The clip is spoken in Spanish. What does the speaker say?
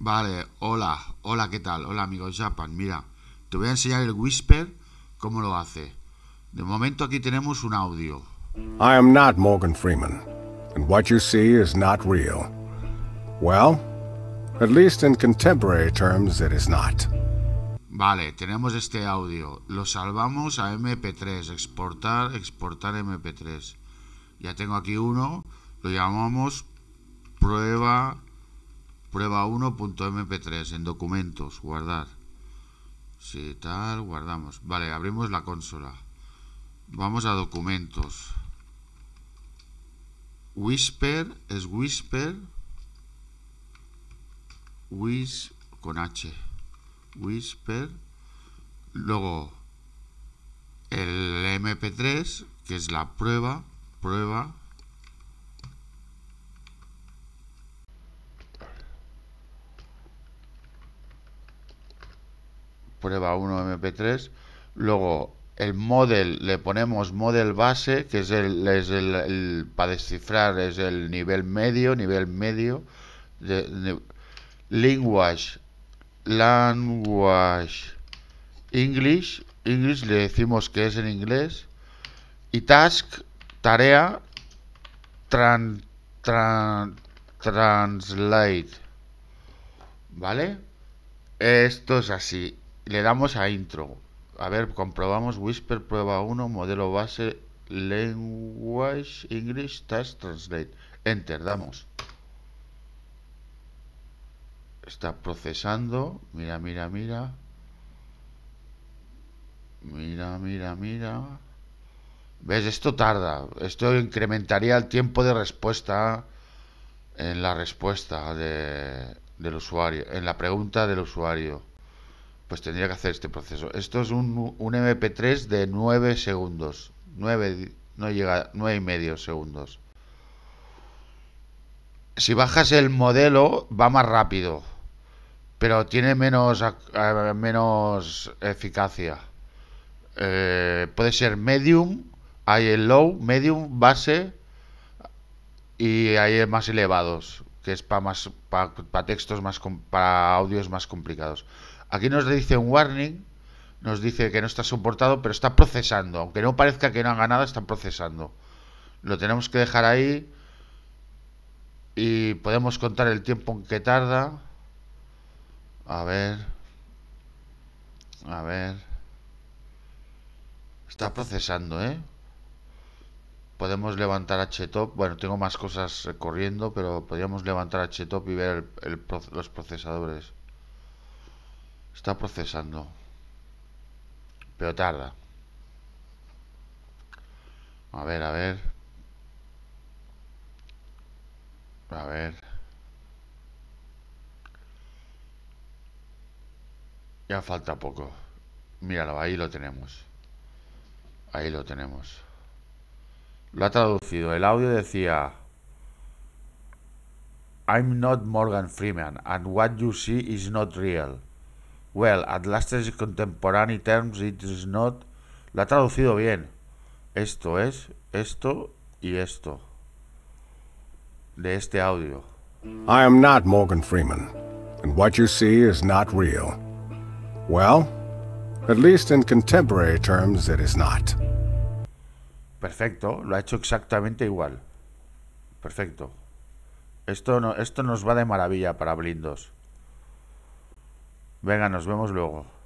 Vale, hola, hola, ¿qué tal? Hola, amigos Japan. Mira, te voy a enseñar el Whisper, cómo lo hace. De momento aquí tenemos un audio. I am not Morgan Freeman, and what you see is not real. Well, at least in contemporary terms it is not. Vale, tenemos este audio. Lo salvamos a MP3, exportar, exportar MP3. Ya tengo aquí uno, lo llamamos prueba Prueba 1.mp3 en documentos, guardar. Si tal, guardamos. Vale, abrimos la consola. Vamos a documentos. Whisper es Whisper. Whis con H. Whisper. Luego el MP3, que es la prueba, prueba prueba 1 MP3. Luego el model, le ponemos model base, que es el, es el, para descifrar es el nivel medio, nivel medio. De, language, language, English, English le decimos que es en inglés. Y task, tarea, translate. ¿Vale? Esto es así le damos a intro. A ver, comprobamos Whisper prueba 1, modelo base, language, English, task, translate. Enter, damos. Está procesando. Mira, mira, mira. Mira, mira, mira. ¿Ves? Esto tarda. Esto incrementaría el tiempo de respuesta en la respuesta del usuario, en la pregunta del usuario pues tendría que hacer este proceso. Esto es un, MP3 de 9 segundos. 9, no llega, y medio segundos. Si bajas el modelo, va más rápido. Pero tiene menos, eh, menos eficacia. Eh, puede ser medium, hay el low, medium, base y hay más elevados que es para más para textos más para audios más complicados. Aquí nos dice un warning, nos dice que no está soportado, pero está procesando, aunque no parezca que no haga nada, está procesando. Lo tenemos que dejar ahí y podemos contar el tiempo en que tarda. A ver. A ver. Está procesando, ¿eh? podemos levantar HTOP. Bueno, tengo más cosas corriendo, pero podríamos levantar HTOP y ver los procesadores. Está procesando. Pero tarda. A ver, a ver. A ver. Ya falta poco. Míralo, ahí lo tenemos. Ahí lo tenemos. Lo ha traducido. El audio decía: I'm not Morgan Freeman, and what you see is not real. Well, at last in contemporary terms, it is not. la ha traducido bien. Esto es, esto y esto. De este audio. I am not Morgan Freeman, and what you see is not real. Well, at least in contemporary terms, it is not. Perfecto, lo ha hecho exactamente igual. Perfecto. Esto, no, esto nos va de maravilla para blindos. Venga, nos vemos luego.